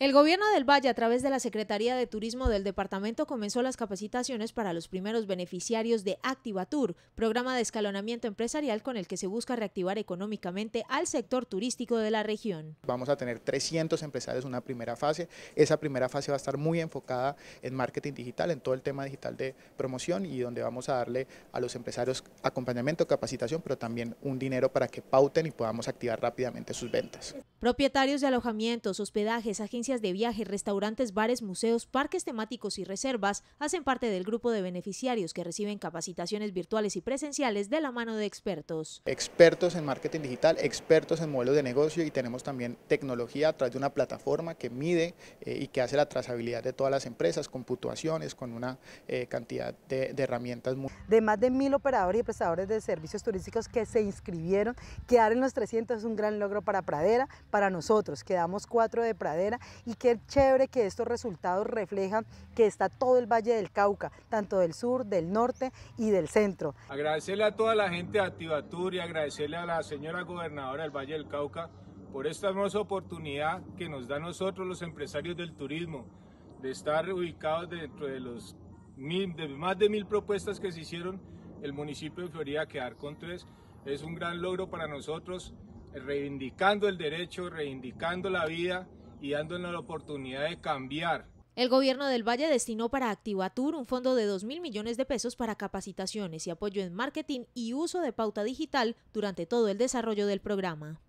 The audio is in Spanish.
El gobierno del Valle, a través de la Secretaría de Turismo del departamento, comenzó las capacitaciones para los primeros beneficiarios de ActivaTour, programa de escalonamiento empresarial con el que se busca reactivar económicamente al sector turístico de la región. Vamos a tener 300 empresarios en una primera fase. Esa primera fase va a estar muy enfocada en marketing digital, en todo el tema digital de promoción y donde vamos a darle a los empresarios acompañamiento, capacitación, pero también un dinero para que pauten y podamos activar rápidamente sus ventas. Propietarios de alojamientos, hospedajes, agencias de viaje, restaurantes, bares, museos, parques temáticos y reservas hacen parte del grupo de beneficiarios que reciben capacitaciones virtuales y presenciales de la mano de expertos. Expertos en marketing digital, expertos en modelos de negocio y tenemos también tecnología a través de una plataforma que mide eh, y que hace la trazabilidad de todas las empresas con puntuaciones, con una eh, cantidad de, herramientas. De más de mil operadores y prestadores de servicios turísticos que se inscribieron, quedar en los 300 es un gran logro para Pradera para nosotros, quedamos cuatro de pradera y qué chévere que estos resultados reflejan que está todo el Valle del Cauca, tanto del sur, del norte y del centro. Agradecerle a toda la gente de Activatur y agradecerle a la señora gobernadora del Valle del Cauca por esta hermosa oportunidad que nos da nosotros los empresarios del turismo de estar ubicados dentro de los de más de mil propuestas que se hicieron, el municipio de Florida quedar con tres es un gran logro para nosotros reivindicando el derecho, reivindicando la vida y dándonos la oportunidad de cambiar el gobierno del Valle destinó para Activatur un fondo de 2 mil millones de pesos para capacitaciones y apoyo en marketing y uso de pauta digital durante todo el desarrollo del programa.